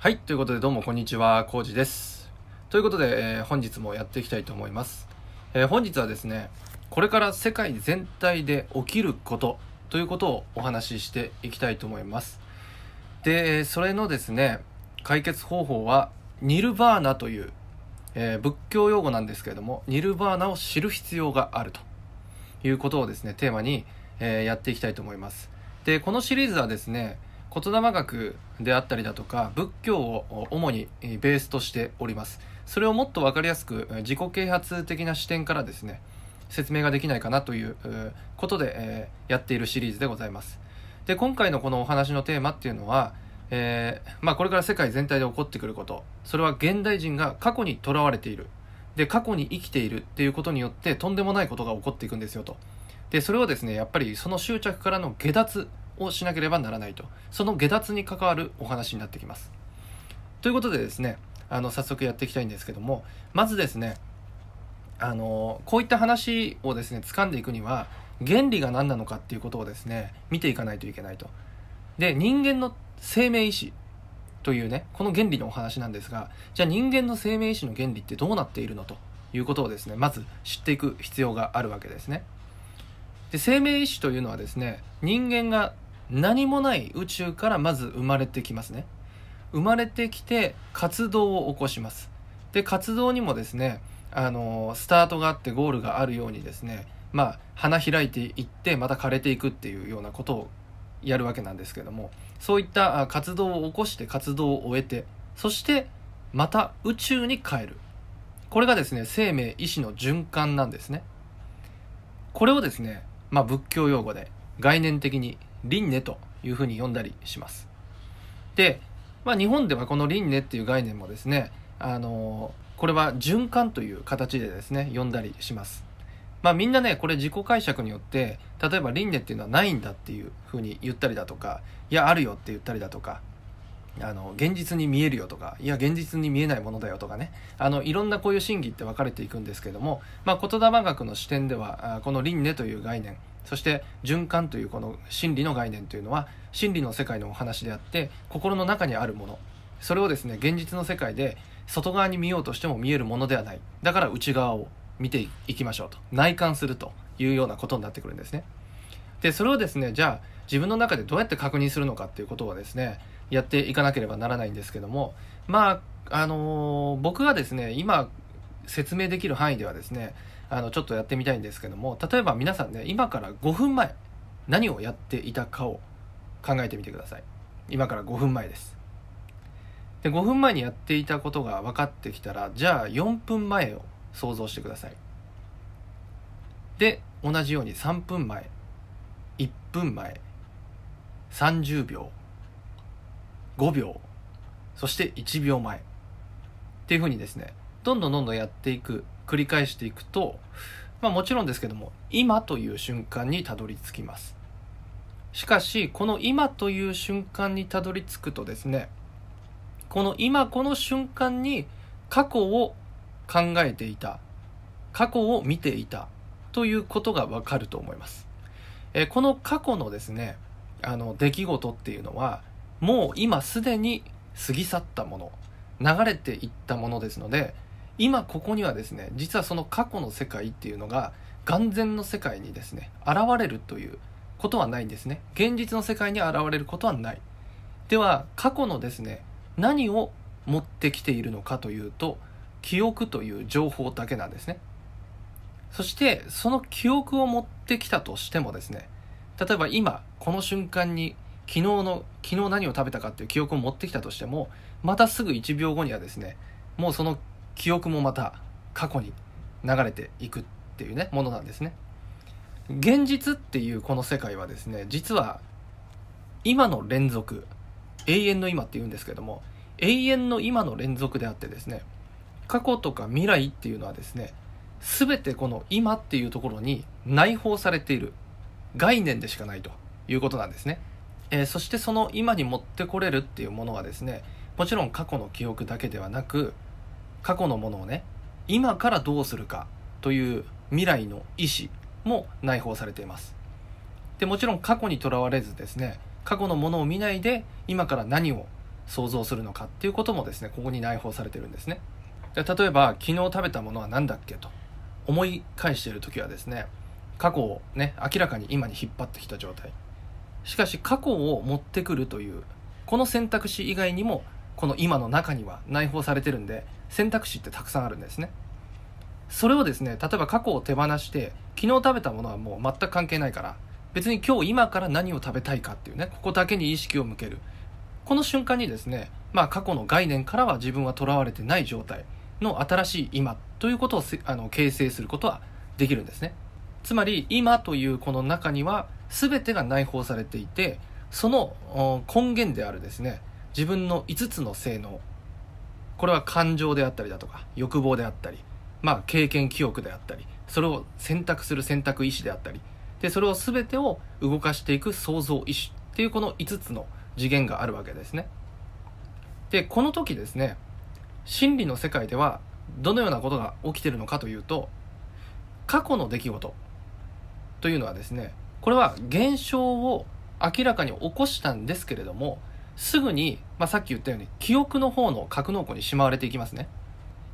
はい。ということで、どうもこんにちは。コウジです。ということで、えー、本日もやっていきたいと思います。えー、本日はですね、これから世界全体で起きることということをお話ししていきたいと思います。で、それのですね、解決方法は、ニルバーナという、えー、仏教用語なんですけれども、ニルバーナを知る必要があるということをですね、テーマに、えやっていきたいと思います。で、このシリーズはですね、言霊学であったりだとか仏教を主にベースとしておりますそれをもっと分かりやすく自己啓発的な視点からですね説明ができないかなということで、えやっているシリーズでございますで今回のこのお話のテーマっていうのは、えー、まあ、これから世界全体で起こってくることそれは現代人が過去にとらわれているで過去に生きているっていうことによってとんでもないことが起こっていくんですよとでそれはですねやっぱりその執着からの下脱をしなければならないとその下脱に関わるお話になってきますということでですねあの早速やっていきたいんですけどもまずですねあのこういった話をですね掴んでいくには原理が何なのかっていうことをですね見ていかないといけないとで人間の生命意志というねこの原理のお話なんですがじゃあ人間の生命意志の原理ってどうなっているのということをですねまず知っていく必要があるわけですねで生命意志というのはですね人間が何もない宇宙からまず生まれてきますね生まれてきて活動を起こしますで活動にもですねあのスタートがあってゴールがあるようにですねまあ花開いていってまた枯れていくっていうようなことをやるわけなんですけどもそういった活動を起こして活動を終えてそしてまた宇宙に帰るこれがですね生命意志の循環なんですねこれをですねまあ仏教用語で概念的に輪廻というふうに呼んだりします。で、まあ、日本ではこの輪廻っていう概念もですね、あのこれは循環という形でですね呼んだりします。まあみんなねこれ自己解釈によって例えば輪廻っていうのはないんだっていうふうに言ったりだとかいやあるよって言ったりだとかあの現実に見えるよとかいや現実に見えないものだよとかねあのいろんなこういう真偽って分かれていくんですけども、まあ、言霊学の視点ではこの輪廻という概念そして循環というこの真理の概念というのは真理の世界のお話であって心の中にあるものそれをですね現実の世界で外側に見ようとしても見えるものではないだから内側を見ていきましょうと内観するというようなことになってくるんですねでそれをですねじゃあ自分の中でどうやって確認するのかっていうことをですねやっていかなければならないんですけどもまああのー、僕がですね今説明できる範囲ではですねあのちょっとやってみたいんですけども例えば皆さんね今から5分前何をやっていたかを考えてみてください今から5分前ですで5分前にやっていたことが分かってきたらじゃあ4分前を想像してくださいで同じように3分前1分前30秒5秒そして1秒前っていうふうにですねどんどんどんどんやっていく繰り返していくと、まあ、もちろんですけども今という瞬間にたどり着きますしかしこの今という瞬間にたどり着くとですねこの今この瞬間に過去を考えていた過去を見ていたということがわかると思います、えこの過去のですねあの出来事っていうのはもう今すでに過ぎ去ったもの流れていったものですので今ここにはですね実はその過去の世界っていうのが眼前の世界にですね現れるということはないんですね現実の世界に現れることはないでは過去のですね何を持ってきているのかというと記憶という情報だけなんですねそしてその記憶を持ってきたとしてもですね例えば今この瞬間に昨日の昨日何を食べたかっていう記憶を持ってきたとしてもまたすぐ1秒後にはですねもうその記憶もまた過去に流れていくっていうねものなんですね現実っていうこの世界はですね実は今の連続永遠の今っていうんですけども永遠の今の連続であってですね過去とか未来っていうのはですね全てこの今っていうところに内包されている概念でしかないということなんですね、えー、そしてその今に持ってこれるっていうものはですねもちろん過去の記憶だけではなく過去のものをね今からどうするかという未来の意思も内包されていますでもちろん過去にとらわれずですね過去のものを見ないで今から何を想像するのかっていうこともですねここに内包されてるんですねで例えば昨日食べたものは何だっけと思い返している時はですね過去をね明らかに今に引っ張ってきた状態しかし過去を持ってくるというこの選択肢以外にもこの今の中には内包されてるんで選択肢ってたくさんあるんですねそれをですね例えば過去を手放して昨日食べたものはもう全く関係ないから別に今日今から何を食べたいかっていうねここだけに意識を向けるこの瞬間にですねまあ過去の概念からは自分はとらわれてない状態の新しい今ということをあの形成することはできるんですねつまり今というこの中には全てが内包されていてその根源であるですね自分の5つの性能これは感情であったりだとか欲望であったりまあ経験記憶であったりそれを選択する選択意思であったりでそれを全てを動かしていく創造意思っていうこの5つの次元があるわけですねでこの時ですね心理の世界ではどのようなことが起きてるのかというと過去の出来事というのはですねこれは現象を明らかに起こしたんですけれどもすぐに、まあ、さっき言ったように記憶の方の格納庫にしまわれていきますね。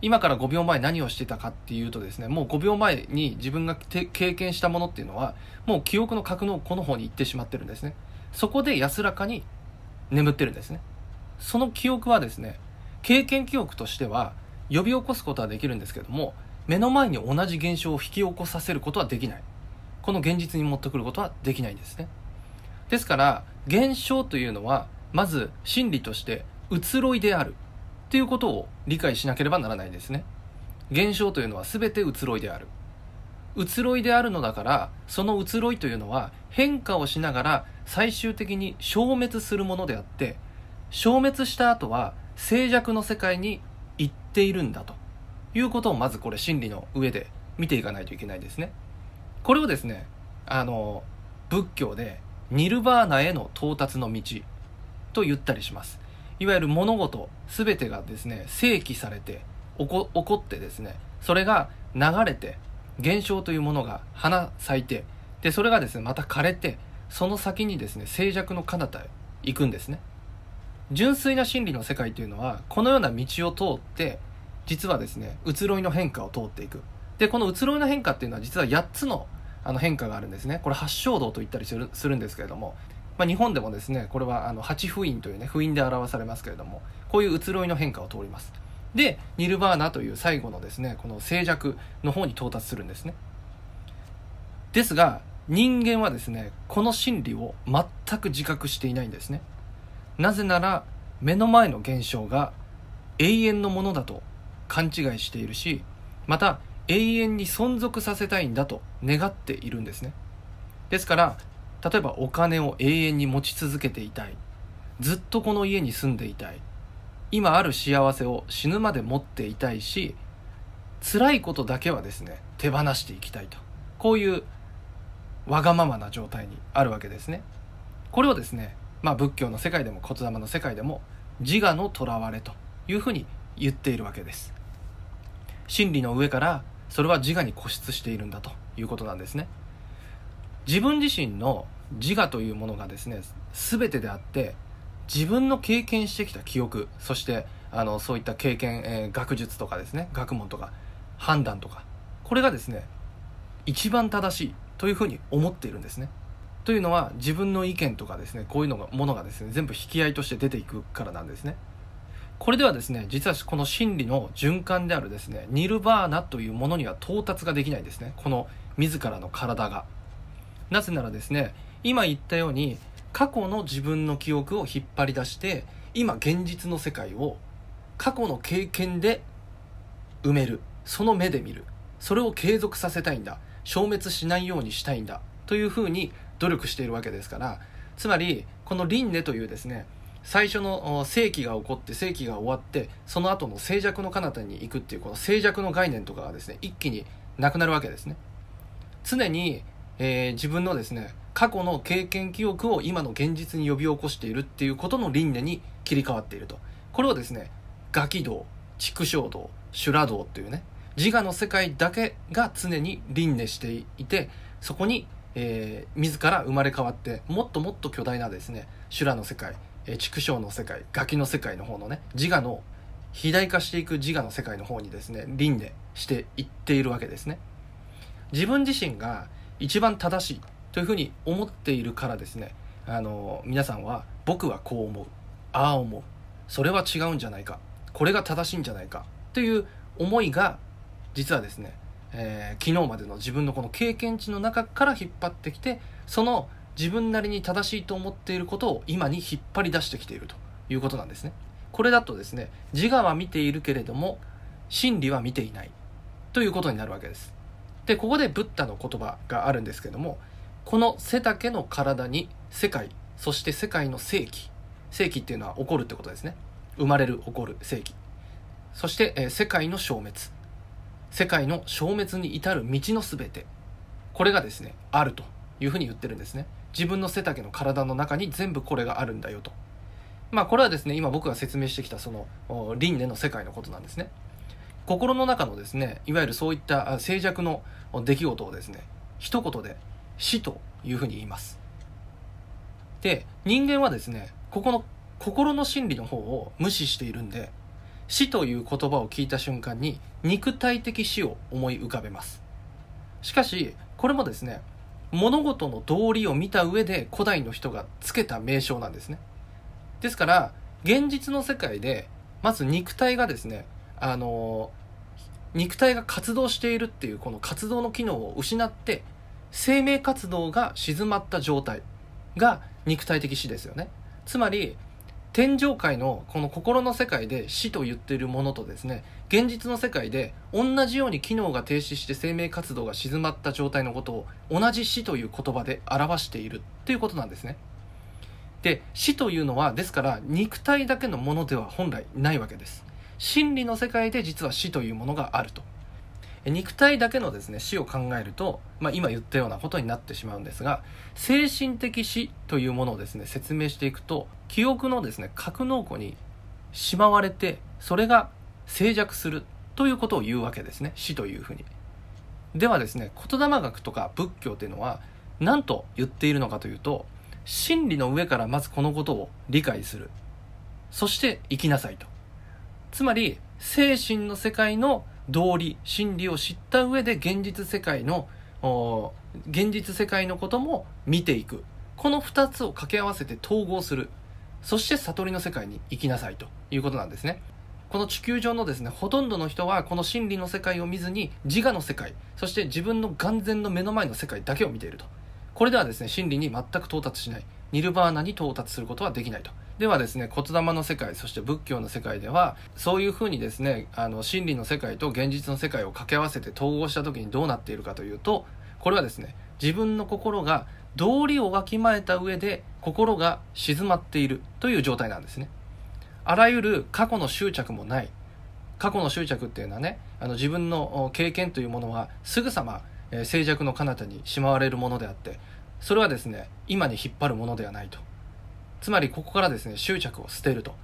今から5秒前何をしてたかっていうとですね、もう5秒前に自分が経験したものっていうのは、もう記憶の格納庫の方に行ってしまってるんですね。そこで安らかに眠ってるんですね。その記憶はですね、経験記憶としては呼び起こすことはできるんですけども、目の前に同じ現象を引き起こさせることはできない。この現実に持ってくることはできないんですね。ですから、現象というのはまず真理として移ろいであるっていうことを理解しなければならないですね現象というのは全て移ろいである移ろいであるのだからその移ろいというのは変化をしながら最終的に消滅するものであって消滅した後は静寂の世界に行っているんだということをまずこれ真理の上で見ていかないといけないですねこれをですねあの仏教でニルバーナへの到達の道と言ったりしますいわゆる物事全てがですね正規されて起こ起こってですねそれが流れて現象というものが花咲いてでそれがですねまた枯れてその先にですね静寂の彼方へ行くんですね純粋な真理の世界というのはこのような道を通って実はですね移ろいの変化を通っていくでこの移ろいの変化っていうのは実は8つのあの変化があるんですねこれ八正道と言ったりするするんですけれどもまあ、日本でもですねこれはあの八封印というね封印で表されますけれどもこういう移ろいの変化を通りますでニルバーナという最後のですねこの静寂の方に到達するんですねですが人間はですねこの真理を全く自覚していないんですねなぜなら目の前の現象が永遠のものだと勘違いしているしまた永遠に存続させたいんだと願っているんですねですから例えばお金を永遠に持ち続けていたいずっとこの家に住んでいたい今ある幸せを死ぬまで持っていたいし辛いことだけはですね手放していきたいとこういうわがままな状態にあるわけですねこれをですねまあ仏教の世界でも言霊の世界でも自我のとらわれというふうに言っているわけです真理の上からそれは自我に固執しているんだということなんですね自分自身の自我というものがですね全てであって自分の経験してきた記憶そしてあのそういった経験、えー、学術とかですね学問とか判断とかこれがですね一番正しいというふうに思っているんですね。というのは自分の意見とかですねこういうのがものがですね全部引き合いとして出ていくからなんですね。これではですね実はこの真理の循環であるですねニルバーナというものには到達ができないんですねこの自らの体が。なぜならですね今言ったように過去の自分の記憶を引っ張り出して今現実の世界を過去の経験で埋めるその目で見るそれを継続させたいんだ消滅しないようにしたいんだというふうに努力しているわけですからつまりこの輪廻というですね最初の世紀が起こって世紀が終わってその後の静寂の彼方に行くっていうこの静寂の概念とかがですね一気になくなるわけですね常にえー、自分のですね、過去の経験記憶を今の現実に呼び起こしているっていうことの輪廻に切り替わっていると。これをですね、ガキ道、畜生道、修羅道っていうね、自我の世界だけが常に輪廻していて、そこに、えー、自ら生まれ変わって、もっともっと巨大なですね、修羅の世界、えー、畜生の世界、ガキの世界の方のね、自我の肥大化していく自我の世界の方にですね、輪廻していっているわけですね。自分自身が一番正しいというふうに思っているからですねあの皆さんは僕はこう思うああ思うそれは違うんじゃないかこれが正しいんじゃないかという思いが実はですね、えー、昨日までの自分のこの経験値の中から引っ張ってきてその自分なりに正しいと思っていることを今に引っ張り出してきているということなんですね。これだとですね自我は見ているけれども真理は見ていないということになるわけです。で、ここでブッダの言葉があるんですけども、この背丈の体に世界、そして世界の世紀。世紀っていうのは起こるってことですね。生まれる、起こる、世紀。そして、えー、世界の消滅。世界の消滅に至る道のすべて。これがですね、あるというふうに言ってるんですね。自分の背丈の体の中に全部これがあるんだよと。まあこれはですね、今僕が説明してきたその輪廻の世界のことなんですね。心の中のですね、いわゆるそういった静寂の出来事をですね、一言で死というふうに言います。で、人間はですね、ここの心の心理の方を無視しているんで、死という言葉を聞いた瞬間に肉体的死を思い浮かべます。しかし、これもですね、物事の道理を見た上で古代の人がつけた名称なんですね。ですから、現実の世界で、まず肉体がですね、あの肉体が活動しているっていうこの活動の機能を失って生命活動が静まった状態が肉体的死ですよねつまり天上界のこの心の世界で死と言っているものとですね現実の世界で同じように機能が停止して生命活動が静まった状態のことを同じ死という言葉で表しているということなんですねで死というのはですから肉体だけのものでは本来ないわけです心理の世界で実は死というものがあると肉体だけのですね死を考えると、まあ、今言ったようなことになってしまうんですが精神的死というものをですね説明していくと記憶のですね格納庫にしまわれてそれが静寂するということを言うわけですね死というふうにではですね言霊学とか仏教というのは何と言っているのかというと真理の上からまずこのことを理解するそして生きなさいとつまり精神の世界の道理真理を知った上で現実世界の現実世界のことも見ていくこの2つを掛け合わせて統合するそして悟りの世界に行きなさいということなんですねこの地球上のですねほとんどの人はこの真理の世界を見ずに自我の世界そして自分の眼前の目の前の世界だけを見ているとこれではですね真理に全く到達しないニルバーナに到達することはできないとではですね、骨玉の世界、そして仏教の世界では、そういうふうにですね、あの、真理の世界と現実の世界を掛け合わせて統合した時にどうなっているかというと、これはですね、自分の心が道理をわきまえた上で心が静まっているという状態なんですね。あらゆる過去の執着もない。過去の執着っていうのはね、あの自分の経験というものはすぐさま、え静寂の彼方にしまわれるものであって、それはですね、今に引っ張るものではないと。つまりここからですね、執着を捨てると。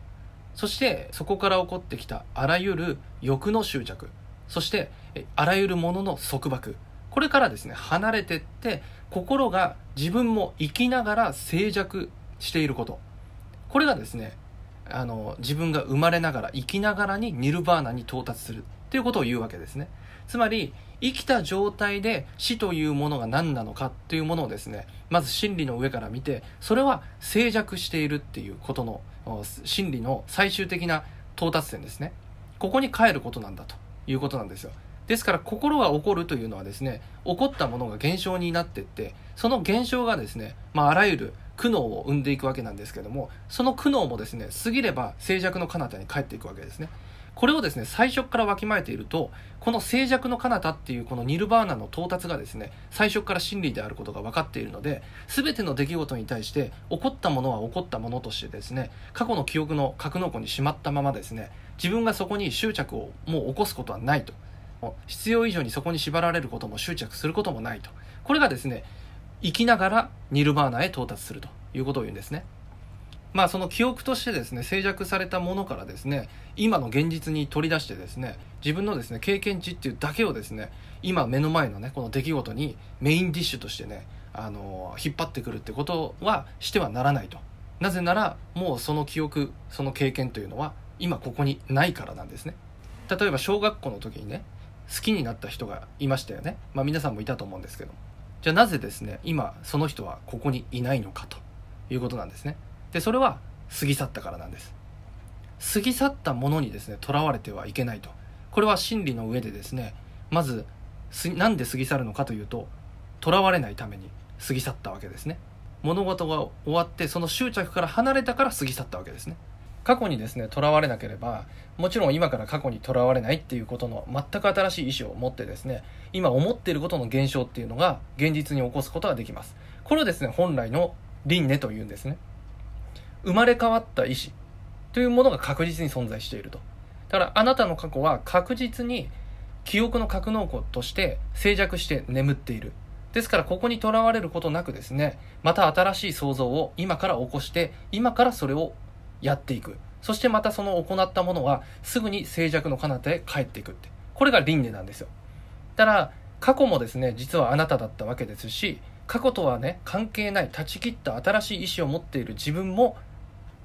そしてそこから起こってきたあらゆる欲の執着、そしてあらゆるものの束縛、これからですね、離れてって、心が自分も生きながら静寂していること。これがですね、あの、自分が生まれながら、生きながらにニルバーナに到達するっていうことを言うわけですね。つまり、生きた状態で死というものが何なのかっていうものをですね、まず真理の上から見て、それは静寂しているっていうことの、真理の最終的な到達点ですね。ここに帰ることなんだということなんですよ。ですから心が起こるというのはですね、起こったものが現象になっていって、その現象がですね、まあ、あらゆる苦悩を生んでいくわけなんですけども、その苦悩もですね、過ぎれば静寂の彼方に帰っていくわけですね。これをですね、最初からわきまえていると、この静寂の彼方っていうこのニルバーナの到達がですね、最初から真理であることが分かっているので、全ての出来事に対して起こったものは起こったものとしてですね、過去の記憶の格納庫にしまったままですね、自分がそこに執着をもう起こすことはないと。必要以上にそこに縛られることも執着することもないと。これがですね、生きながらニルバーナへ到達するということを言うんですね。まあその記憶としてですね静寂されたものからですね今の現実に取り出してですね自分のですね経験値っていうだけをですね今目の前のねこの出来事にメインディッシュとしてねあの引っ張ってくるってことはしてはならないとなぜならもうその記憶その経験というのは今ここにないからなんですね例えば小学校の時にね好きになった人がいましたよねまあ皆さんもいたと思うんですけどじゃあなぜですね今その人はここにいないのかということなんですねでそれは過ぎ去ったからなんです過ぎ去ったものにですねとらわれてはいけないとこれは真理の上でですねまずなんで過ぎ去るのかというととらわれないために過ぎ去ったわけですね物事が終わってその執着から離れたから過ぎ去ったわけですね過去にですねとらわれなければもちろん今から過去にとらわれないっていうことの全く新しい意思を持ってですね今思っていることの現象っていうのが現実に起こすことができますこれをですね本来の輪廻というんですね生まれ変わった意志というものが確実に存在していると。だからあなたの過去は確実に記憶の格納庫として静寂して眠っている。ですからここにとらわれることなくですね、また新しい想像を今から起こして、今からそれをやっていく。そしてまたその行ったものはすぐに静寂の彼方へ帰っていくって。これが輪廻なんですよ。だから過去もですね、実はあなただったわけですし、過去とはね、関係ない、断ち切った新しい意志を持っている自分も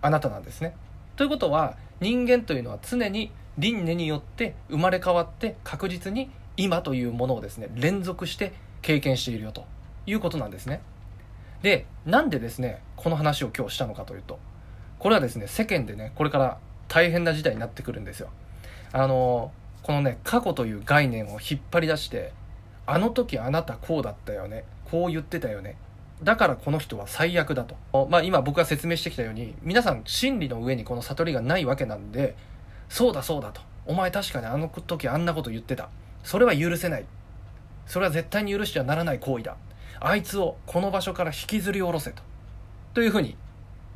あなたなんですね。ということは人間というのは常に輪廻によって生まれ変わって確実に今というものをですね連続して経験しているよということなんですね。でなんでですねこの話を今日したのかというとこれはですね世間でねこれから大変な事態になってくるんですよ。あのこのね過去という概念を引っ張り出してあの時あなたこうだったよねこう言ってたよねだからこの人は最悪だと。まあ今僕が説明してきたように、皆さん真理の上にこの悟りがないわけなんで、そうだそうだと。お前確かにあの時あんなこと言ってた。それは許せない。それは絶対に許してはならない行為だ。あいつをこの場所から引きずり下ろせと。というふうに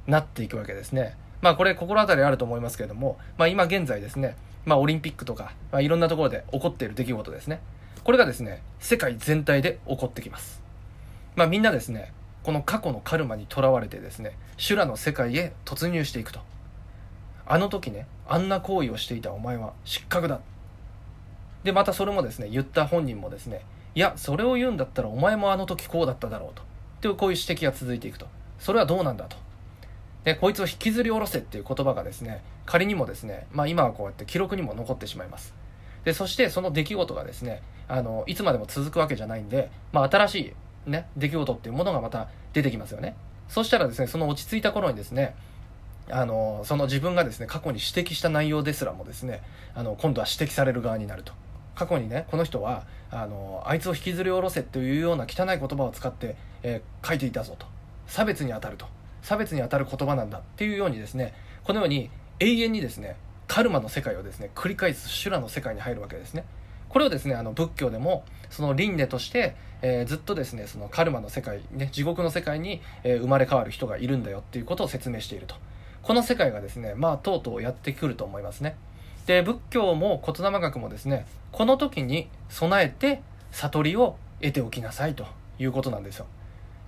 なっていくわけですね。まあこれ心当たりあると思いますけれども、まあ今現在ですね、まあオリンピックとか、まあいろんなところで起こっている出来事ですね。これがですね、世界全体で起こってきます。まあみんなですね、この過去のカルマにとらわれてですね修羅の世界へ突入していくとあの時ねあんな行為をしていたお前は失格だでまたそれもですね言った本人もですねいやそれを言うんだったらお前もあの時こうだっただろうとというこういう指摘が続いていくとそれはどうなんだとでこいつを引きずり下ろせっていう言葉がですね仮にもですね、まあ、今はこうやって記録にも残ってしまいますでそしてその出来事がですねあのいつまでも続くわけじゃないんで、まあ、新しいね、出来事っていうものがまた出てきますよね。そしたらですね、その落ち着いた頃にですね、あの、その自分がですね、過去に指摘した内容ですらもですね、あの、今度は指摘される側になると。過去にね、この人は、あの、あいつを引きずり下ろせというような汚い言葉を使って、えー、書いていたぞと。差別に当たると。差別に当たる言葉なんだっていうようにですね、このように永遠にですね、カルマの世界をですね、繰り返す修羅の世界に入るわけですね。これをですね、あの、仏教でも、その輪廻として、えー、ずっとですねそのカルマの世界、ね、地獄の世界に、えー、生まれ変わる人がいるんだよっていうことを説明しているとこの世界がですねまあとうとうやってくると思いますねで仏教も言霊学もですねこの時に備えて悟りを得ておきなさいということなんですよ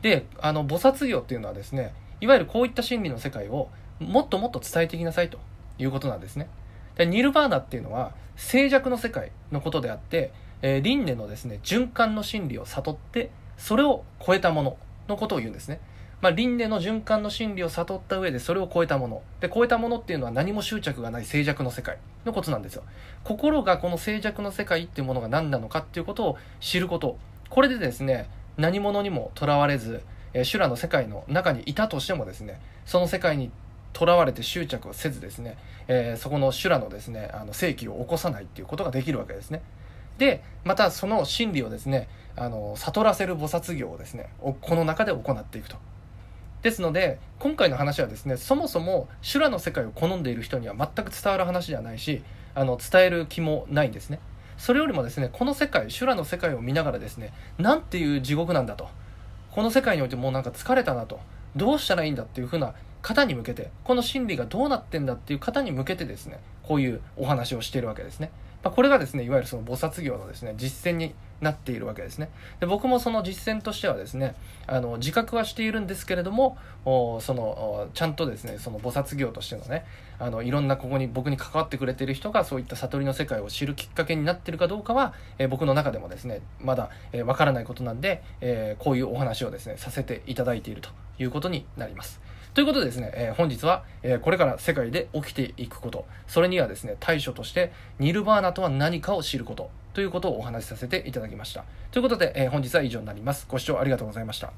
であの菩薩業っていうのはですねいわゆるこういった真理の世界をもっともっと伝えていきなさいということなんですねでニルバーナっていうのは静寂の世界のことであってえー、輪廻のですね、循環の真理を悟って、それを超えたもののことを言うんですね。まあ、輪廻の循環の真理を悟った上でそれを超えたもの。で、超えたものっていうのは何も執着がない静寂の世界のことなんですよ。心がこの静寂の世界っていうものが何なのかっていうことを知ること。これでですね、何者にもとらわれず、えー、修羅の世界の中にいたとしてもですね、その世界にとらわれて執着をせずですね、えー、そこの修羅のですね、あの正気を起こさないっていうことができるわけですね。でまたその真理をですねあの悟らせる菩薩行をですねこの中で行っていくと。ですので今回の話はですねそもそも修羅の世界を好んでいる人には全く伝わる話じゃないしあの伝える気もないんですね。それよりもですねこの世界修羅の世界を見ながらですねなんていう地獄なんだとこの世界においてもうなんか疲れたなとどうしたらいいんだっていうふうな方に向けてこの真理がどうなってんだっていう方に向けてですねこういうお話をしているわけですね。まあ、これがですねいわゆるその菩薩業のですね実践になっているわけですねで僕もその実践としてはですねあの自覚はしているんですけれどもそのちゃんとですねその菩薩業としてのねあのいろんなここに僕に関わってくれている人がそういった悟りの世界を知るきっかけになっているかどうかは、えー、僕の中でもですねまだわ、えー、からないことなんで、えー、こういうお話をですねさせていただいているということになります。ということでですね、えー、本日は、えー、これから世界で起きていくこと、それにはですね、対処として、ニルバーナとは何かを知ること、ということをお話しさせていただきました。ということで、えー、本日は以上になります。ご視聴ありがとうございました。